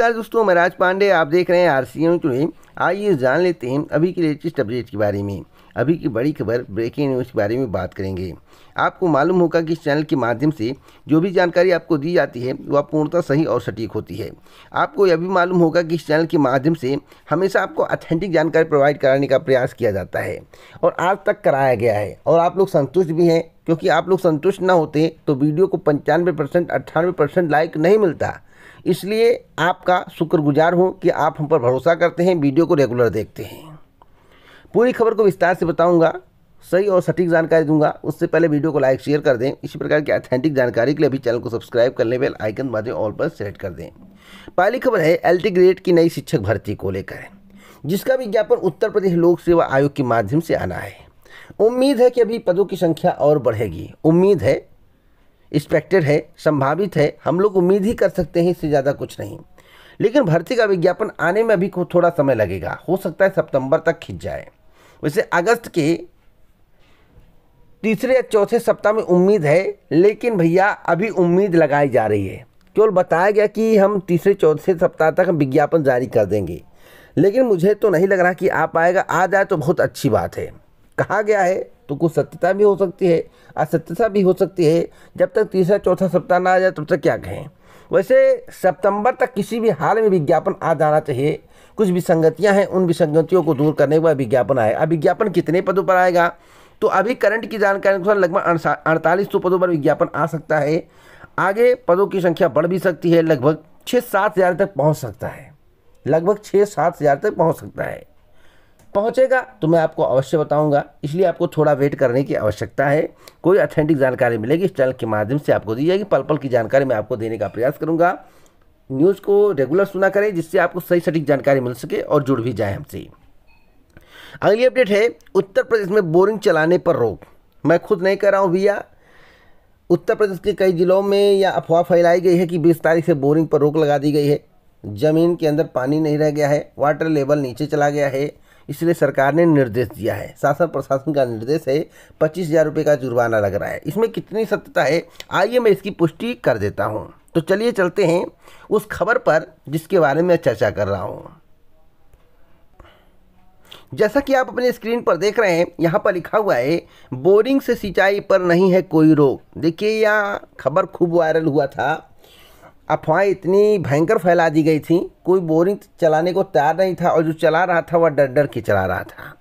दोस्तों मैं राज पांडे आप देख रहे हैं आर सी एम आइए जान लेते हैं अभी की लेटेस्ट अपडेट के बारे में अभी की बड़ी खबर ब्रेकिंग न्यूज़ के बारे में बात करेंगे आपको मालूम होगा कि इस चैनल के माध्यम से जो भी जानकारी आपको दी जाती है वह पूर्णतः सही और सटीक होती है आपको यह भी मालूम होगा कि इस चैनल के माध्यम से हमेशा आपको अथेंटिक जानकारी प्रोवाइड कराने का प्रयास किया जाता है और आज तक कराया गया है और आप लोग संतुष्ट भी हैं क्योंकि आप लोग संतुष्ट ना होते तो वीडियो को पंचानवे परसेंट अट्ठानवे परसेंट लाइक नहीं मिलता इसलिए आपका शुक्रगुजार हूँ कि आप हम पर भरोसा करते हैं वीडियो को रेगुलर देखते हैं पूरी खबर को विस्तार से बताऊँगा सही और सटीक जानकारी दूंगा उससे पहले वीडियो को लाइक शेयर कर दें इसी प्रकार की ऑथेंटिक जानकारी के लिए अभी चैनल को सब्सक्राइब कर लें बेल आइकन बाद ऑल पर सेलेक्ट कर दें पहली खबर है एल ग्रेड की नई शिक्षक भर्ती को लेकर जिसका विज्ञापन उत्तर प्रदेश लोक सेवा आयोग के माध्यम से आना है उम्मीद है कि अभी पदों की संख्या और बढ़ेगी उम्मीद है एक्सपेक्टेड है संभावित है हम लोग उम्मीद ही कर सकते हैं इससे ज़्यादा कुछ नहीं लेकिन भर्ती का विज्ञापन आने में अभी थोड़ा समय लगेगा हो सकता है सितंबर तक खिंच जाए वैसे अगस्त के तीसरे या चौथे सप्ताह में उम्मीद है लेकिन भैया अभी उम्मीद लगाई जा रही है केवल बताया गया कि हम तीसरे चौथे सप्ताह तक हम विज्ञापन जारी कर देंगे लेकिन मुझे तो नहीं लग रहा कि आ पाएगा आ जाए तो बहुत अच्छी बात है कहा गया है तो कुछ सत्यता भी हो सकती है असत्यता भी हो सकती है जब तक तीसरा चौथा सप्ताह ना आ जाए तब तो तक क्या कहें वैसे सितंबर तक किसी भी हाल में विज्ञापन आ जाना चाहिए कुछ विसंगतियाँ हैं उन विसंगतियों को दूर करने के बाद विज्ञापन आए अब विज्ञापन कितने पदों पर आएगा तो अभी करंट की जानकारी अनुसार लगभग अड़तालीस सौ पदों पर विज्ञापन आ सकता है आगे पदों की संख्या बढ़ भी सकती है लगभग छः सात हज़ार तक पहुँच सकता है लगभग छः सात हज़ार तक पहुँच सकता है पहुंचेगा तो मैं आपको अवश्य बताऊंगा इसलिए आपको थोड़ा वेट करने की आवश्यकता है कोई अथेंटिक जानकारी मिलेगी इस चैनल के माध्यम से आपको दी जाएगी पल पल की जानकारी मैं आपको देने का प्रयास करूँगा न्यूज़ को रेगुलर सुना करें जिससे आपको सही सटीक जानकारी मिल सके और जुड़ भी जाए हमसे अगली अपडेट है उत्तर प्रदेश में बोरिंग चलाने पर रोक मैं खुद नहीं कर रहा हूँ भैया उत्तर प्रदेश के कई जिलों में यह अफवाह फैलाई गई है कि बीस तारीख से बोरिंग पर रोक लगा दी गई है ज़मीन के अंदर पानी नहीं रह गया है वाटर लेवल नीचे चला गया है इसलिए सरकार ने निर्देश दिया है शासन प्रशासन का निर्देश है पच्चीस हज़ार रुपये का जुर्माना लग रहा है इसमें कितनी सत्यता है आइए मैं इसकी पुष्टि कर देता हूँ तो चलिए चलते हैं उस खबर पर जिसके बारे में चर्चा कर रहा हूँ जैसा कि आप अपने स्क्रीन पर देख रहे हैं यहाँ पर लिखा हुआ है बोरिंग से सिंचाई पर नहीं है कोई रोक देखिए यह खबर खूब वायरल हुआ था अफवाहें इतनी भयंकर फैला दी गई थी कोई बोरिंग चलाने को तैयार नहीं था और जो चला रहा था वह डर डर के चला रहा था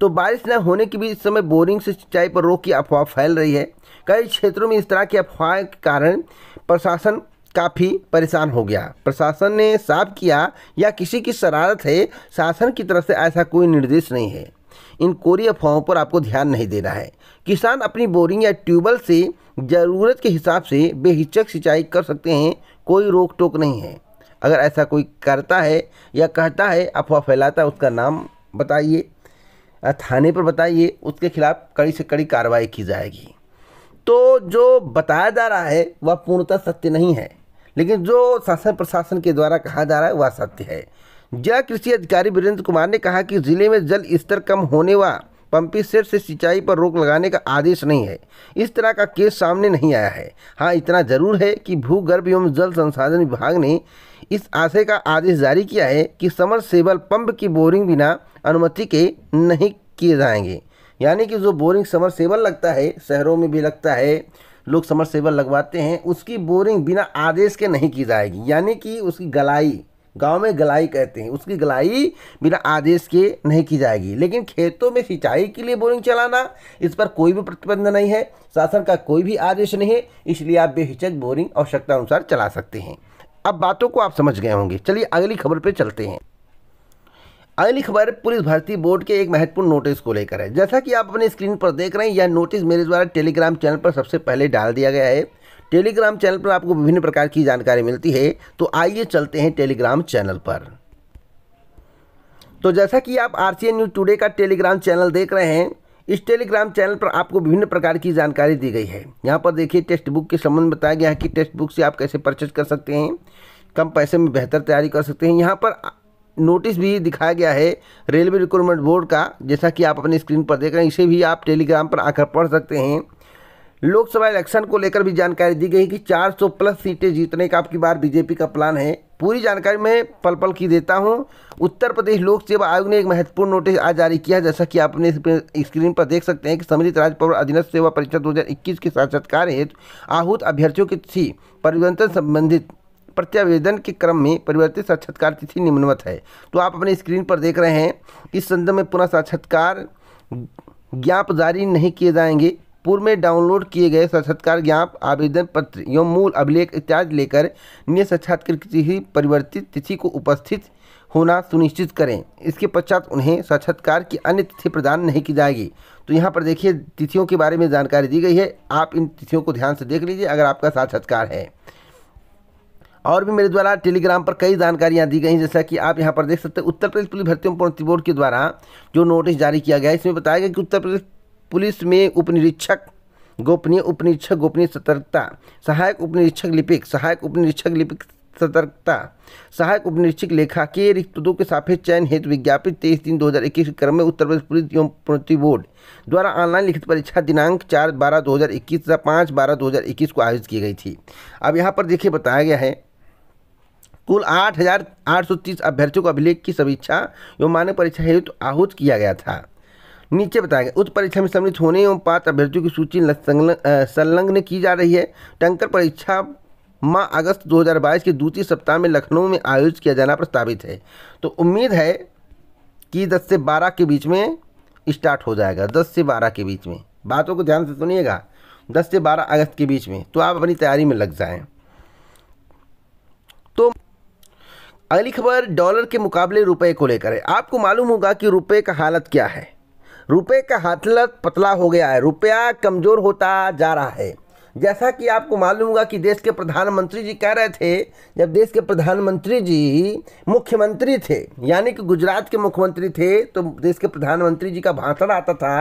तो बारिश न होने के भी इस समय बोरिंग से सिंचाई पर रोक की अफवाह फैल रही है कई क्षेत्रों में इस तरह की अफवाह के कारण प्रशासन काफ़ी परेशान हो गया प्रशासन ने साफ किया या किसी की शरारत है शासन की तरफ से ऐसा कोई निर्देश नहीं है इन कोरी अफवाहों पर आपको ध्यान नहीं देना है किसान अपनी बोरिंग या ट्यूबवेल से ज़रूरत के हिसाब से बेहिचक सिंचाई कर सकते हैं कोई रोक टोक नहीं है अगर ऐसा कोई करता है या कहता है अफवाह फैलाता है उसका नाम बताइए थाने पर बताइए उसके खिलाफ़ कड़ी से कड़ी कार्रवाई की जाएगी तो जो बताया जा रहा है वह पूर्णतः सत्य नहीं है लेकिन जो शासन प्रशासन के द्वारा कहा जा रहा है वह सत्य है जिला कृषि अधिकारी वीरेंद्र कुमार ने कहा कि ज़िले में जल स्तर कम होने व पंपी सेट से सिंचाई पर रोक लगाने का आदेश नहीं है इस तरह का केस सामने नहीं आया है हाँ इतना जरूर है कि भूगर्भ एवं जल संसाधन विभाग ने इस आशय का आदेश जारी किया है कि समर सेबल पंप की बोरिंग बिना अनुमति के नहीं किए जाएंगे यानी कि जो बोरिंग समर सेबल लगता है शहरों में भी लगता है लोग समर सेबल लगवाते हैं उसकी बोरिंग बिना आदेश के नहीं की जाएगी यानी कि उसकी गलाई गांव में गलाई कहते हैं उसकी गलाई बिना आदेश के नहीं की जाएगी लेकिन खेतों में सिंचाई के लिए बोरिंग चलाना इस पर कोई भी प्रतिबंध नहीं है शासन का कोई भी आदेश नहीं है इसलिए आप बेहिचक बोरिंग आवश्यकता अनुसार चला सकते हैं अब बातों को आप समझ गए होंगे चलिए अगली खबर पर चलते हैं अगली खबर पुलिस भर्ती बोर्ड के एक महत्वपूर्ण नोटिस को लेकर है जैसा कि आप अपने स्क्रीन पर देख रहे हैं यह नोटिस मेरे द्वारा टेलीग्राम चैनल पर सबसे पहले डाल दिया गया है टेलीग्राम चैनल पर आपको विभिन्न प्रकार की जानकारी मिलती है तो आइए चलते हैं टेलीग्राम चैनल पर तो जैसा कि आप आर न्यूज़ टुडे का टेलीग्राम चैनल देख रहे हैं इस टेलीग्राम चैनल पर आपको विभिन्न प्रकार की जानकारी दी गई है यहाँ पर देखिए टेक्स्ट बुक के संबंध में बताया गया है कि टेक्स्ट बुक से आप कैसे परचेज कर सकते हैं कम पैसे में बेहतर तैयारी कर सकते हैं यहाँ पर नोटिस भी दिखाया गया है रेलवे रिक्रूटमेंट बोर्ड का जैसा कि आप अपनी स्क्रीन पर देख रहे हैं इसे भी आप टेलीग्राम पर आकर पढ़ सकते हैं लोकसभा इलेक्शन को लेकर भी जानकारी दी गई कि 400 प्लस सीटें जीतने का आपकी बार बीजेपी का प्लान है पूरी जानकारी मैं पल पल की देता हूं उत्तर प्रदेश लोक सेवा आयोग ने एक महत्वपूर्ण नोटिस आज जारी किया है जैसा कि आप अपने स्क्रीन पर देख सकते हैं कि समृद्ध राज्य पौर अधीनस्थ सेवा परीक्षा दो के साक्षात्कार हेतु आहूत अभ्यर्थियों की तिथि परिवर्तन संबंधित प्रत्यावेदन के क्रम में परिवर्तित साक्षात्कार तिथि निम्नवत है तो आप अपने स्क्रीन पर देख रहे हैं इस संदर्भ में पुनः साक्षात्कार ज्ञाप जारी नहीं किए जाएंगे पूर्व में डाउनलोड किए गए साक्षात्कार ज्ञाप आवेदन पत्र एवं मूल अभिलेख इत्यादि लेकर नियत साक्षात्कार की तिथि परिवर्तित तिथि को उपस्थित होना सुनिश्चित करें इसके पश्चात उन्हें साक्षात्कार की अन्य तिथि प्रदान नहीं की जाएगी तो यहाँ पर देखिए तिथियों के बारे में जानकारी दी गई है आप इन तिथियों को ध्यान से देख लीजिए अगर आपका साक्षात्कार है और भी मेरे द्वारा टेलीग्राम पर कई जानकारियां दी गई जैसा कि आप यहां पर देख सकते हैं उत्तर प्रदेश पुलिस भर्ती एवं बोर्ड के द्वारा जो नोटिस जारी किया गया है इसमें बताया गया कि उत्तर प्रदेश पुलिस में उपनिरीक्षक गोपनीय उपनिरीक्षक गोपनीय सतर्कता सहायक उपनिरीक्षक लिपिक सहायक उपनिरीक्षक लिपिक सतर्कता सहायक उपनिरीक्षक लेखा के रिक्त के साफे चयन हेतु विज्ञापित तेईस तीन दो हज़ार इक्कीस के क्रम में उत्तर प्रदेश पुलिस एवं प्रति बोर्ड द्वारा ऑनलाइन लिखित परीक्षा दिनांक चार बारह दो हज़ार इक्कीस तथा पाँच बारह दो हज़ार इक्कीस को आयोजित की गई थी अब यहाँ पर देखिए बताया गया है कुल आठ हज़ार आठ सौ तीस अभ्यर्थियों को अभिलेख की समीक्षा एवं मान्य परीक्षा हेतु आहूत किया गया था नीचे बताया गया उक्त परीक्षा में सम्मिलित होने एवं पात्र अभ्यर्थियों की सूची संलग्न की जा रही है टंकर परीक्षा माह अगस्त 2022 के द्वितीय सप्ताह में लखनऊ में आयोजित किया जाना प्रस्तावित है तो उम्मीद है कि 10 से 12 के बीच में स्टार्ट हो जाएगा 10 से 12 के बीच में बातों को ध्यान से सुनिएगा 10 से 12 अगस्त के बीच में तो आप अपनी तैयारी में लग जाएं तो अगली खबर डॉलर के मुकाबले रुपए को लेकर है आपको मालूम होगा कि रुपये का हालत क्या है रुपए का हाथलत पतला हो गया है रुपया कमज़ोर होता जा रहा है जैसा कि आपको मालूम होगा कि देश के प्रधानमंत्री जी कह रहे थे जब देश के प्रधानमंत्री जी मुख्यमंत्री थे यानी कि गुजरात के मुख्यमंत्री थे तो देश के प्रधानमंत्री जी का भाषण आता था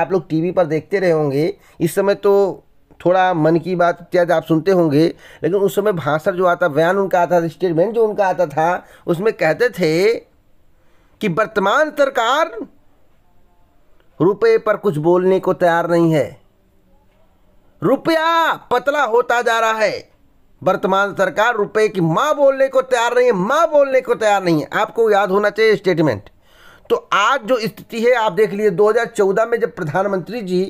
आप लोग टीवी पर देखते रहे होंगे इस समय तो थोड़ा मन की बात इत्यादि आप सुनते होंगे लेकिन उस समय भाषण जो आता बयान उनका आता था स्टेटमेंट जो उनका आता था उसमें कहते थे कि वर्तमान सरकार रुपए पर कुछ बोलने को तैयार नहीं है रुपया पतला होता जा रहा है वर्तमान सरकार रुपए की मां बोलने को तैयार नहीं है मां बोलने को तैयार नहीं है आपको याद होना चाहिए स्टेटमेंट तो आज जो स्थिति है आप देख लीजिए 2014 में जब प्रधानमंत्री जी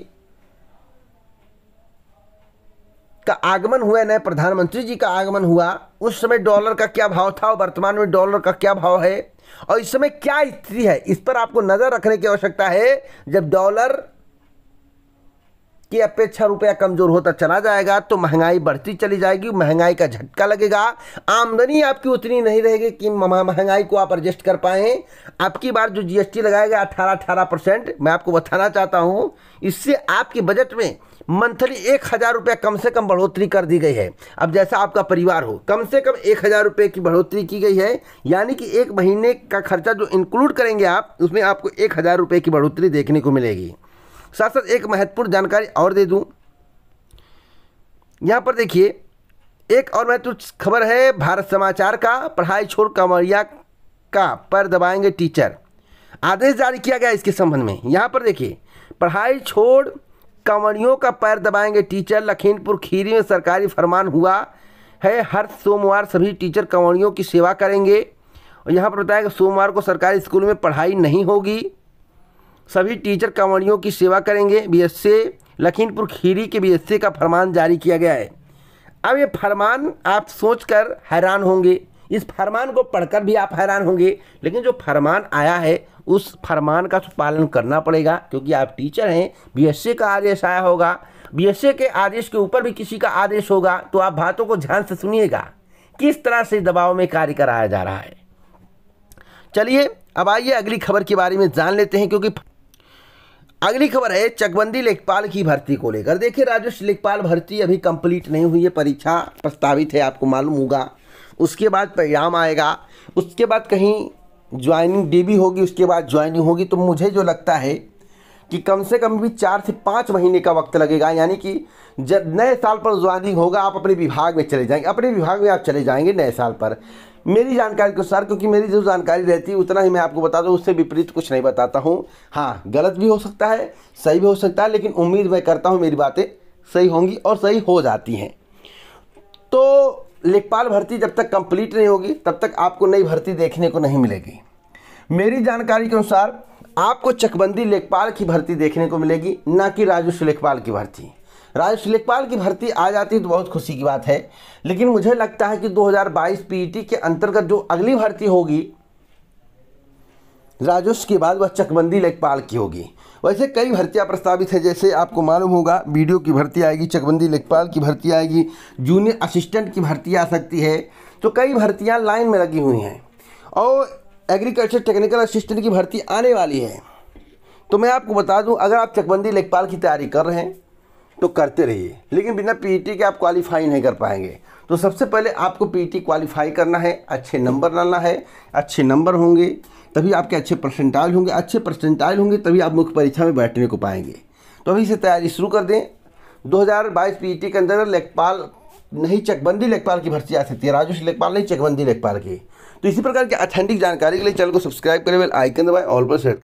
का आगमन हुआ नए प्रधानमंत्री जी का आगमन हुआ उस समय डॉलर का क्या भाव था और वर्तमान में डॉलर का क्या भाव है और इस समय क्या स्थिति है इस पर आपको नज़र रखने की आवश्यकता है जब डॉलर कि अपेक्षा रुपया कमज़ोर होता तो चला जाएगा तो महंगाई बढ़ती चली जाएगी महंगाई का झटका लगेगा आमदनी आपकी उतनी नहीं रहेगी कि महंगाई को आप एडजस्ट कर पाए आपकी बार जो जीएसटी लगाएगा अठारह अठारह परसेंट मैं आपको बताना चाहता हूँ इससे आपके बजट में मंथली एक हज़ार रुपया कम से कम बढ़ोतरी कर दी गई है अब जैसा आपका परिवार हो कम से कम एक हज़ार रुपये की बढ़ोतरी की गई है यानी कि एक महीने का खर्चा जो इंक्लूड करेंगे आप उसमें आपको एक हज़ार रुपये की बढ़ोतरी देखने को मिलेगी साथ साथ एक महत्वपूर्ण जानकारी और दे दूँ यहाँ पर देखिए एक और महत्वपूर्ण खबर है भारत समाचार का पढ़ाई छोड़ कांवरिया का पर दबाएंगे टीचर आदेश जारी किया गया इसके संबंध में यहाँ पर देखिए पढ़ाई छोड़ कंवरियों का पैर दबाएंगे टीचर लखीमपुर खीरी में सरकारी फरमान हुआ है हर सोमवार सभी टीचर कंवरियों की सेवा करेंगे और यहाँ पर बताया कि सोमवार को सरकारी स्कूल में पढ़ाई नहीं होगी सभी टीचर कंवड़ियों की सेवा करेंगे बीएसए लखीमपुर खीरी के बीएसए का फरमान जारी किया गया है अब ये फरमान आप सोचकर हैरान होंगे इस फरमान को पढ़कर भी आप हैरान होंगे लेकिन जो फरमान आया है उस फरमान का तो पालन करना पड़ेगा क्योंकि आप टीचर हैं बीएसए का आदेश आया होगा बीएसए के आदेश के ऊपर भी किसी का आदेश होगा तो आप बातों को ध्यान से सुनिएगा किस तरह से दबाव में कार्य कराया जा रहा है चलिए अब आइए अगली खबर के बारे में जान लेते हैं क्योंकि अगली खबर है चकबंदी लेखपाल की भर्ती को लेकर देखिए राजस्व लेखपाल भर्ती अभी कंप्लीट नहीं हुई है परीक्षा प्रस्तावित है आपको मालूम होगा उसके बाद परिणाम आएगा उसके बाद कहीं ज्वाइनिंग डी भी होगी उसके बाद ज्वाइनिंग होगी तो मुझे जो लगता है कि कम से कम भी चार से पाँच महीने का वक्त लगेगा यानी कि जब नए साल पर ज्वाइनिंग होगा आप अपने विभाग में चले जाएंगे अपने विभाग में आप चले जाएंगे नए साल पर मेरी जानकारी के अनुसार क्योंकि मेरी जो जानकारी रहती है उतना ही मैं आपको बताता हूँ उससे विपरीत कुछ नहीं बताता हूँ हाँ गलत भी हो सकता है सही भी हो सकता है लेकिन उम्मीद मैं करता हूँ मेरी बातें सही होंगी और सही हो जाती हैं तो लेखपाल भर्ती जब तक कंप्लीट नहीं होगी तब तक आपको नई भर्ती देखने को नहीं मिलेगी मेरी जानकारी के अनुसार आपको चकबंदी लेखपाल की भर्ती देखने को मिलेगी ना कि राजस्व लेखपाल की भर्ती राजेश लेखपाल की भर्ती आ जाती तो बहुत खुशी की बात है लेकिन मुझे लगता है कि 2022 पीटी के अंतर्गत जो अगली भर्ती होगी राजस्व के बाद वह चकबंदी लेखपाल की होगी वैसे कई भर्तियां प्रस्तावित है जैसे आपको मालूम होगा वीडियो की भर्ती आएगी चकबंदी लेखपाल की भर्ती आएगी जूनियर असिस्टेंट की भर्ती आ सकती है तो कई भर्तियां लाइन में लगी हुई हैं और एग्रीकल्चर टेक्निकल असिस्टेंट की भर्ती आने वाली है तो मैं आपको बता दूं अगर आप चकबंदी लेखपाल की तैयारी कर रहे हैं तो करते रहिए लेकिन बिना पीईटी e के आप क्वालिफाई नहीं कर पाएंगे तो सबसे पहले आपको पीईटी क्वालिफाई e करना है अच्छे नंबर लाना है अच्छे नंबर होंगे तभी आपके अच्छे परसेंटाइल होंगे अच्छे परसेंटाइल होंगे तभी आप मुख्य परीक्षा में बैठने को पाएंगे तो अभी से तैयारी शुरू कर दें 2022 पीटी e के अंदर लेखपाल नहीं चकबंदी लेखपाल की भर्ती आ सकती है राजस्व लेखपाल नहीं चकबंदी लेखपाल की तो इसी प्रकार की अथेंटिक जानकारी के लिए चैनल को सब्सक्राइब करें बेल आइकन दबाएं ऑल पर सेट